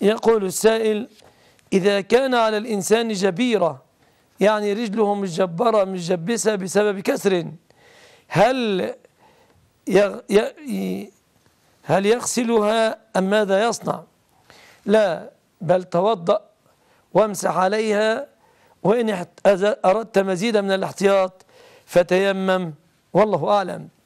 يقول السائل إذا كان على الإنسان جبيرة يعني رجله مجبرة مجبسة بسبب كسر هل يغ... ي... هل يغسلها أم ماذا يصنع لا بل توضأ وامسح عليها وإن أردت مزيدا من الاحتياط فتيمم والله أعلم